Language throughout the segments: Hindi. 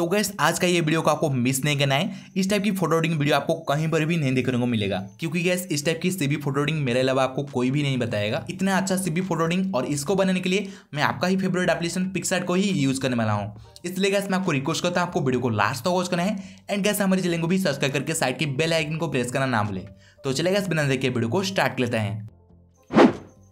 तो गैस आज का ये वीडियो को आपको मिस नहीं करना है इस टाइप की फोटो रोडिंग वीडियो आपको कहीं पर भी नहीं देखने को मिलेगा क्योंकि गैस इस टाइप की सीबी फोटो रोडिंग मेरे अलावा आपको कोई भी नहीं बताएगा इतना अच्छा सीबी फोटोडिंग और इसको बनाने के लिए मैं आपका ही फेवरेट एप्लीकेशन पिक्सार्ट को ही यूज करने वाला हूँ इसलिए गैस मैं आपको रिक्वेस्ट करता हूँ आपको वीडियो को लास्ट तक वॉच करना है एंड गैस हमारे चैनल को भी सब्सक्राइब करके साइड के बेल आइकन को प्रेस करना ना भूलें तो चलेगा इस बिना देखिए वीडियो को स्टार्ट लेते हैं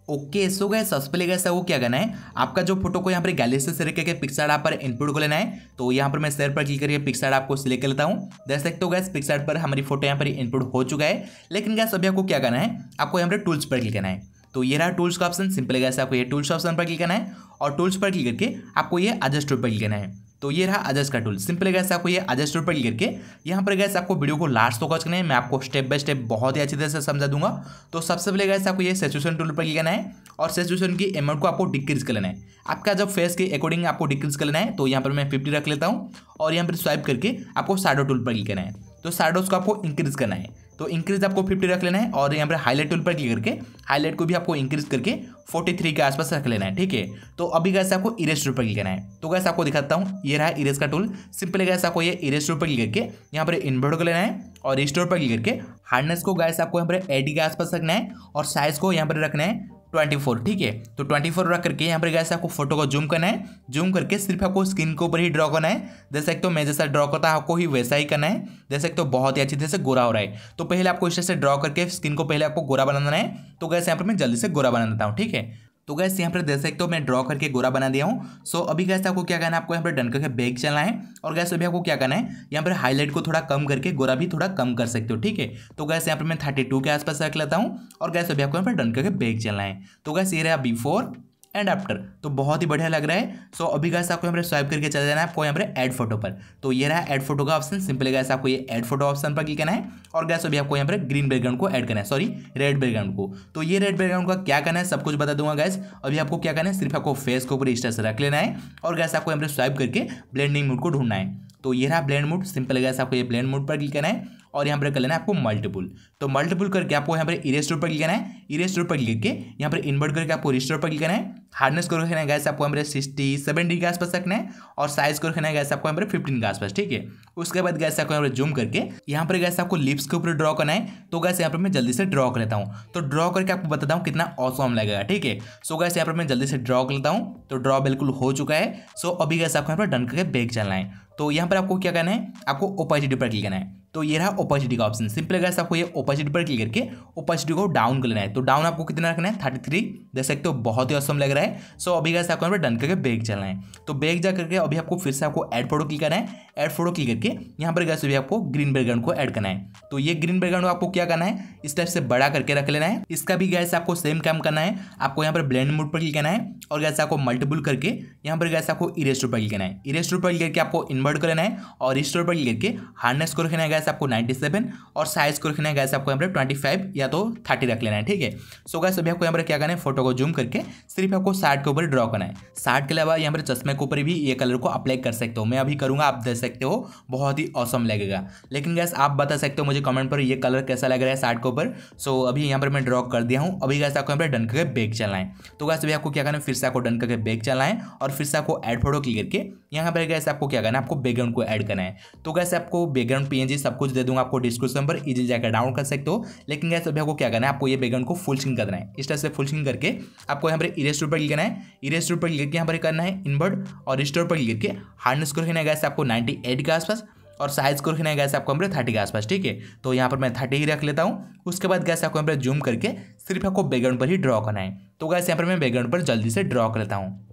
ओके सो गए सबसे पहले गैस वो क्या करना है आपका जो फोटो को यहाँ पर गैलरी से सेलेक्ट करके पिक्सार्ट आप पर इनपुट को लेना है तो यहाँ पर मैं सर पर क्लिक करके पिक्सार्ट आपको सिलेक्ट कर लेता हूँ देख सकते हो गैस पिक्सार्ट पर हमारी फोटो यहाँ पर इनपुट हो चुका है लेकिन गैस अभी आपको क्या करना है आपको यहाँ पर टूल्स पर क्लिक करना है तो ये रहा टूल्स का ऑप्शन सिंपल गैस आपको ये टूल्स ऑप्शन पर क्लिक करना है और टूल्स पर क्लिक करके आपको ये एडजस्ट पर क्लिक करना है तो ये रहा अजस्ट का टूल सिंपल गैस आपको ये अजस्ट टूल पर क्लिक करके यहाँ पर गैस आपको वीडियो को लास्ट तो कर करना है मैं आपको स्टेप बाय स्टेप बहुत ही अच्छी तरह से समझा दूंगा तो सबसे पहले गैस आपको ये सेचुएशन टूल पर क्लिक करना है और सेचुएशन की अमाउंट को आपको डिक्रीज कर लेना है आपका जब फेस के अकॉर्डिंग आपको डिक्रीज कर लेना है तो यहाँ पर मैं फिफ्टी रख लेता हूँ और यहाँ पर स्वाइप करके आपको साडो टूल पर क्लिक करना है तो साडोज को आपको इंक्रीज करना है तो इंक्रीज आपको फिफ्टी रख लेना है और यहाँ पर हाईलाइट टूल पर क्लिक करके हाईलाइट को भी आपको इंक्रीज करके फोर्टी थ्री के आसपास रख लेना है ठीक है तो अभी गैस आपको इरेस्ट टूल पर क्लिक करना है तो गैस आपको दिखाता हूँ ये रहा इरेज का टूल सिंपल गैस आपको ये इरेज टूल पर क्लिक करके यहाँ पर इन्वर्ट को लेना है और रिस्टोर पर क्लिक करके हार्डनेस को गैस आपको यहाँ पर एडी के आसपास रखना है और साइज को यहाँ पर रखना है ट्वेंटी फोर ठीक है तो ट्वेंटी फोर रख करके यहाँ पर गैस आपको फोटो को जूम करना है जूम करके सिर्फ आपको स्क्रीन के ऊपर ही ड्रॉ करना है जैसे एक तो मैं जैसा ड्रॉ करता आपको ही वैसा ही करना है जैसे एक तो बहुत ही अच्छी तरह से गोरा हो रहा है तो पहले आपको इस तरह से ड्रॉ करके स्किन को पहले आपको गोरा बनाना है तो गैस यहाँ पर मैं जल्दी से गोरा बना देता हूँ ठीक है तो गैस यहाँ पर देख सकते हो मैं ड्रॉ करके गोरा बना दिया हूँ सो अभी गैस आपको क्या करना है आपको यहाँ पर डन करके बैग चलना है और गैस अभी आपको क्या करना है यहाँ पर हाईलाइट को थोड़ा कम करके गोरा भी थोड़ा कम कर सकते हो ठीक है तो गैस यहाँ पर मैं थर्टी के आसपास रख लेता हूँ और गैस अभी आपको यहाँ पर डन करके बैग चलना है तो गैस ये रहा बिफोर एंड आफ्टर तो बहुत ही बढ़िया लग रहा है सो so, अभी गैस आपको यहाँ पर स्वाइप करके चले जाना है आपको यहाँ पर एड फोटो पर तो ये रहा एड फोटो का ऑप्शन सिंपली गैस आपको ये एड फोटो ऑप्शन पर क्लिक करना है और गैस अभी आपको यहाँ पर ग्रीन बैकग्राउंड को ऐड करना है सॉरी रेड बैकग्राउंड को तो ये रेड बैकग्राउंड का क्या करना है सब कुछ बता दूंगा गैस अभी आपको क्या करना है सिर्फ आपको फेस के ऊपर स्टेस से रख लेना है और गैस आपको यहाँ पर स्वाइप करके ब्लेंडिंग मूड को ढूंढना है तो ये रहा ब्लेंड मूड सिंपल गैस आपको ये ब्लेंड मूड पर क्लिक करना है और यहाँ पर कर लेना है आपको मल्टीपुल तो मल्टीपुल करके आपको यहाँ पर इरेस्टर पर क्लिक करना है इरेस्टर पर क्लिक के यहाँ पर इन्वर्ट करके आपको रजिस्टर पर क्लिक करना है हार्डनेस को रखना है गैस आपको यहाँ पर सिक्सटी सेवेंटी के आसपास रखना है और साइज को रखना है गैस आपको यहाँ पर फिफ्टीन के आसपास ठीक है उसके बाद गैस आपको यहाँ पर जूम करके यहाँ पर गैस आपको लिप्स के ऊपर ड्रॉ करना है तो गैस यहाँ पर मैं जल्दी से ड्रॉ कर लेता हूँ तो ड्रॉ करके आपको बताता हूँ कितना ऑसम लगेगा ठीक है सो गैस यहाँ पर मैं जल्दी से ड्रॉ कर लेता हूँ तो ड्रॉ बिल्कुल हो चुका है सो अभी गैस आपको यहाँ पर डन करके बैग चलना है तो यहाँ पर आपको क्या करना है आपको ओपाइसिटी पर क्लिक करना है तो ये रहा ओपोजिटी का ऑप्शन सिंपल अगर आपको ये ओपोजिट पर क्लिक करके ओपोजिटी को डाउन कर लेना है तो डाउन आपको कितना रखना है थर्टी थ्री देख सकते हो बहुत ही असम लग रहा है सो अभी कैसे आपको डन करके बैग चलना है तो बैग जा करके अभी आपको फिर से आपको एड फोटो क्लिक करना है एड फोटो क्लिक करके यहाँ पर गैस अभी आपको ग्रीन बैकग्राउंड को एड करना है तो ये ग्रीन बैकग्राउंड आपको क्या करना है इस टाइप से बड़ा करके रख लेना है इसका भी गैस आपको सेम काम करना है आपको यहाँ पर ब्लेंड मोड पर क्लिक करना है और गैस आपको मल्टीपुल करके यहाँ पर गैस आपको इरेस्टर पर क्लिक करना है इरेस्टर पर क्लिक करके आपको इन्वर्ट कर लेना है और रिस्टोर पर क्लिक करके हार्डनेस को रखना है गैस आपको नाइन्टी सेवन और साइज को रखना है गैस आपको यहाँ पर ट्वेंटी फाइव या तो थर्टी रख लेना है ठीक है सो गैस अभी आपको यहाँ पर क्या करना है फोटो को जूम करके सिर्फ आपको शार्ट के ऊपर ड्रॉ करना है शार्ट के अलावा यहाँ पर चश्मे के ऊपर भी ये कलर को अप्लाई कर सकते हो मैं अभी करूँगा आप देख सकते हो बहुत ही औसम लगेगा लेकिन गैस आप बता सकते हो मुझे कमेंट पर ये कलर कैसा लग रहा है शार्ट के ऊपर सो अभी यहाँ पर मैं ड्रॉ कर दिया हूँ अभी गैस आपको यहाँ पर डन करके बैग चलाएं तो गैस अभी आपको क्या करना है फिर से आपको डन करके बैग चलाएं और फिर से आपको एड फोटो क्लिक करके यहाँ पर गैस आपको क्या करना है आपको बैकग्राउंड को ऐड करना है तो गैस आपको बैकग्राउंड पी सब कुछ दे दूंगा आपको डिस्क्रिप्शन पर इजी जाकर डाउनलोड कर सकते हो लेकिन गैस अभी आपको क्या करना है आपको ये बैकग्राउंड को फुल स्क्रीन करना है इस तरह से फुल स्क्रीन करके करके आपको यहाँ पर इरेस्टोर पर क्लिक करना है इरेस्टोर पर क्लिक करके यहाँ पर करना है इनवर्ड और रिस्टोर पर क्लिक करके हार्डनेस को रखना है गैस आपको नाइन्टी एट के आसपास और साइज को रखना है गैस आपको हमारे थर्टी के आसपास ठीक है तो यहाँ पर मैं थर्टी ही रख लेता हूँ उसके बाद गैस आपको यहाँ पर जूम करके सिर्फ आपको बैकग्राउंड पर ही ड्रॉ करना है तो गैस यहाँ पर मैं बैकग्राउंड पर जल्दी से ड्रॉ कर लेता हूँ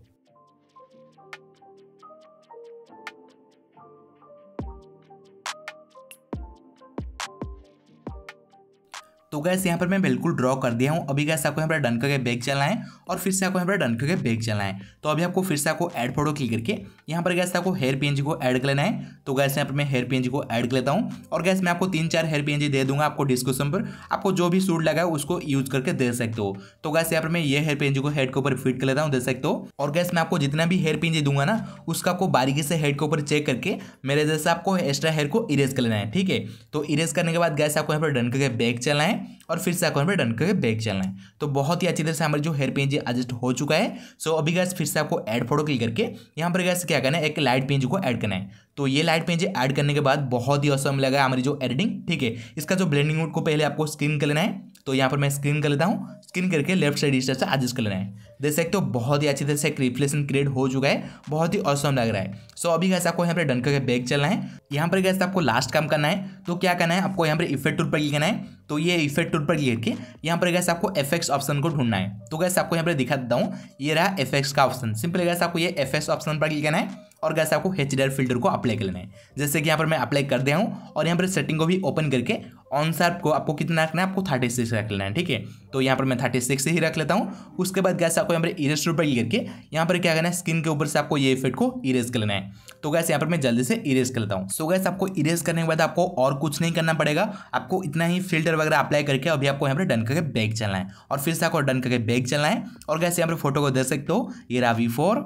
तो गैस यहाँ पर मैं बिल्कुल ड्रॉ कर दिया हूँ अभी गैस आपको यहाँ पर डन करके बैग चलना है और फिर से आपको यहाँ पर डन करके बैग चलना है तो अभी आपको फिर से आपको ऐड फोटो क्लिक करके यहाँ पर गैस आपको हेयर पी को ऐड कर लेना है तो गैस यहाँ पर मैं हेयर पी को ऐड कर लेता हूँ और गैस मैं आपको तीन चार हेयर पी दे दूंगा आपको डिस्क्रिप्शन पर आपको जो भी सूट लगा है उसको यूज करके दे सकते हो तो गैस यहाँ पर मैं ये हेयर पेंज को हेड के ऊपर फिट कर लेता हूँ दे सकते हो और गैस मैं आपको जितना भी हेयर पेंज दूंगा ना उसका आपको बारीकी से हेड के ऊपर चेक करके मेरे जैसे आपको एक्स्ट्रा हेयर को इरेज कर लेना है ठीक है तो इरेज करने के बाद गैस आपको यहाँ पर डन करके बैग चलना है है और फिर से आपको यहाँ डन करके बैक चलना है तो बहुत ही अच्छी तरह से हमारे जो हेयर पेंज एडजस्ट हो चुका है सो अभी गैस फिर से आपको ऐड फोटो क्लिक करके यहाँ पर गैस क्या करना है एक लाइट पेंज को ऐड करना है तो ये लाइट पेंज ऐड करने के बाद बहुत ही असम लगा है हमारी जो एडिटिंग ठीक है इसका जो ब्लेंडिंग को पहले आपको स्क्रीन कर लेना है तो यहाँ पर मैं स्क्रीन कर लेता हूँ स्क्रीन करके लेफ्ट साइड इस से एडजस्ट कर लेना है देख सकते हो बहुत ही अच्छी तरह से एक रिफ्लेक्शन क्रिएट हो चुका है बहुत ही औसम लग रहा है सो अभी कैसे आपको यहाँ पर डन करके बैग चलना है यहाँ पर कैसे आपको लास्ट काम करना है तो क्या करना है आपको यहाँ पर इफेक्ट टूर पर क्लिक करना है तो ये इफेक्ट टूर पर क्लिक करके यहाँ पर कैसे आपको एफ ऑप्शन को ढूंढना है तो कैसे आपको यहाँ पर दिखा देता हूँ ये रहा एफ का ऑप्शन सिंपल कैसे आपको ये एफ ऑप्शन पर क्लिक करना है और कैसे आपको एच फिल्टर को अप्लाई कर लेना है जैसे कि यहाँ पर मैं अप्लाई कर दिया हूँ और यहाँ पर सेटिंग को भी ओपन करके ऑन शार्प को आपको कितना रखना है आपको थर्टी सिक्स रख लेना है ठीक है तो यहाँ पर मैं थर्टी सिक्स ही रख लेता हूँ उसके बाद गैस आपको यहाँ पर इरेज पर करके यहाँ पर क्या करना है स्किन के ऊपर से आपको ये इफेक्ट को इरेज कर लेना है तो गैस यहाँ पर मैं जल्दी से इरेज कर लेता हूँ सो गैस आपको इरेज करने के बाद आपको और कुछ नहीं करना पड़ेगा आपको इतना ही फिल्टर वगैरह अप्लाई करके अभी आपको यहाँ पर डन करके बैग चलना है और फिर से आपको डन करके बैग चलना है और गैस यहाँ पर फोटो को देख सकते हो ये रहा वी फोर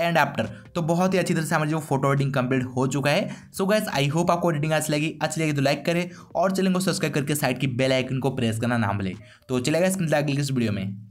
एंड आफ्टर तो बहुत ही अच्छी तरह से हमारी जो फोटो एडिटिंग कंप्लीट हो चुका है सो गैस आई होप आपको एडिटिंग अच्छी लगी अच्छी लगी तो लाइक करें और चैनल को सब्सक्राइब करके साइड की बेल आइकन को प्रेस करना ना भूलें तो चलेगा अगले इस वीडियो में